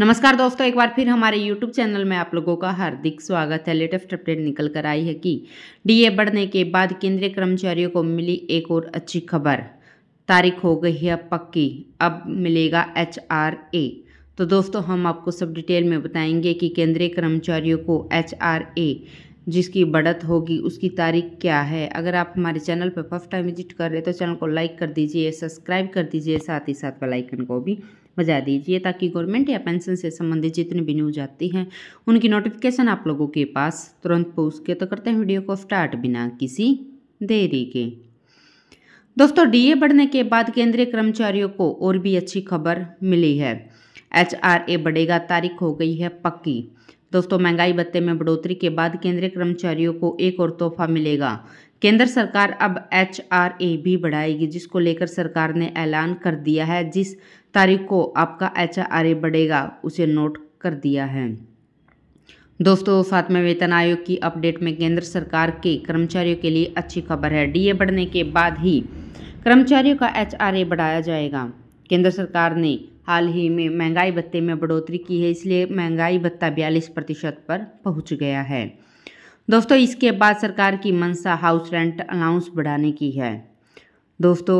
नमस्कार दोस्तों एक बार फिर हमारे यूट्यूब चैनल में आप लोगों का हार्दिक स्वागत है लेटेस्ट अपडेट निकल कर आई है कि डीए बढ़ने के बाद केंद्रीय कर्मचारियों को मिली एक और अच्छी खबर तारीख हो गई है पक्की अब मिलेगा एच आर ए तो दोस्तों हम आपको सब डिटेल में बताएंगे कि केंद्रीय कर्मचारियों को एच आर ए जिसकी बढ़त होगी उसकी तारीख क्या है अगर आप हमारे चैनल पर फर्स्ट टाइम विजिट कर रहे हैं तो चैनल को लाइक कर दीजिए सब्सक्राइब कर दीजिए साथ ही साथ बेलाइकन को भी बजा दीजिए ताकि गवर्नमेंट या पेंशन से संबंधित जितनी भी न्यूज आती हैं उनकी नोटिफिकेशन आप लोगों के पास तुरंत पहुँच के तो करते हैं वीडियो को स्टार्ट बिना किसी देरी के दोस्तों डीए बढ़ने के बाद केंद्रीय कर्मचारियों को और भी अच्छी खबर मिली है एच बढ़ेगा तारीख हो गई है पक्की दोस्तों महंगाई भत्ते में बढ़ोतरी के बाद केंद्रीय कर्मचारियों को एक और तोहफा मिलेगा केंद्र सरकार अब एच भी बढ़ाएगी जिसको लेकर सरकार ने ऐलान कर दिया है जिस तारीख को आपका एच बढ़ेगा उसे नोट कर दिया है दोस्तों सातवें वेतन आयोग की अपडेट में केंद्र सरकार के कर्मचारियों के लिए अच्छी खबर है डीए बढ़ने के बाद ही कर्मचारियों का ए बढ़ाया जाएगा केंद्र सरकार ने हाल ही में महंगाई भत्ते में बढ़ोतरी की है इसलिए महंगाई भत्ता बयालीस प्रतिशत पर पहुंच गया है दोस्तों इसके बाद सरकार की मंशा हाउस रेंट अलाउंस बढ़ाने की है दोस्तों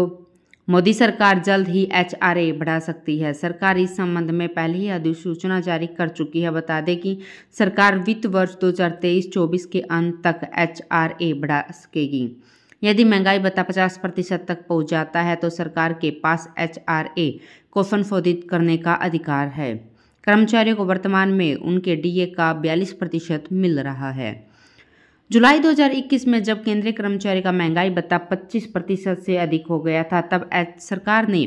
मोदी सरकार जल्द ही एच बढ़ा सकती है सरकार इस संबंध में पहले ही अधिसूचना जारी कर चुकी है बता दें कि सरकार वित्त वर्ष दो हज़ार के अंत तक एच बढ़ा सकेगी यदि महंगाई भत्ता पचास प्रतिशत तक पहुंच जाता है तो सरकार के पास एच आर ए को संशोधित करने का अधिकार है कर्मचारियों को वर्तमान में उनके डीए का बयालीस प्रतिशत मिल रहा है जुलाई 2021 में जब केंद्रीय कर्मचारी का महंगाई भत्ता 25 प्रतिशत से अधिक हो गया था तब सरकार ने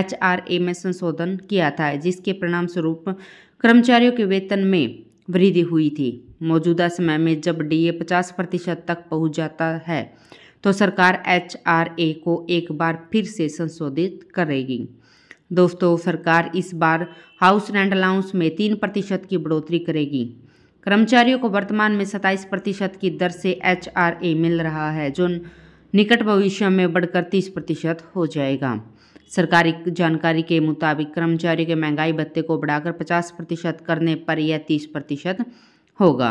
एच में संशोधन किया था जिसके परिणाम स्वरूप कर्मचारियों के वेतन में वृद्धि हुई थी मौजूदा समय में जब डीए 50 प्रतिशत तक पहुंच जाता है तो सरकार एच को एक बार फिर से संशोधित करेगी दोस्तों सरकार इस बार हाउस रेंट अलाउंस में तीन प्रतिशत की बढ़ोतरी करेगी कर्मचारियों को वर्तमान में 27 प्रतिशत की दर से एच मिल रहा है जो निकट भविष्य में बढ़कर तीस प्रतिशत हो जाएगा सरकारी जानकारी के मुताबिक कर्मचारियों के महंगाई भत्ते को बढ़ाकर पचास प्रतिशत करने पर यह तीस प्रतिशत होगा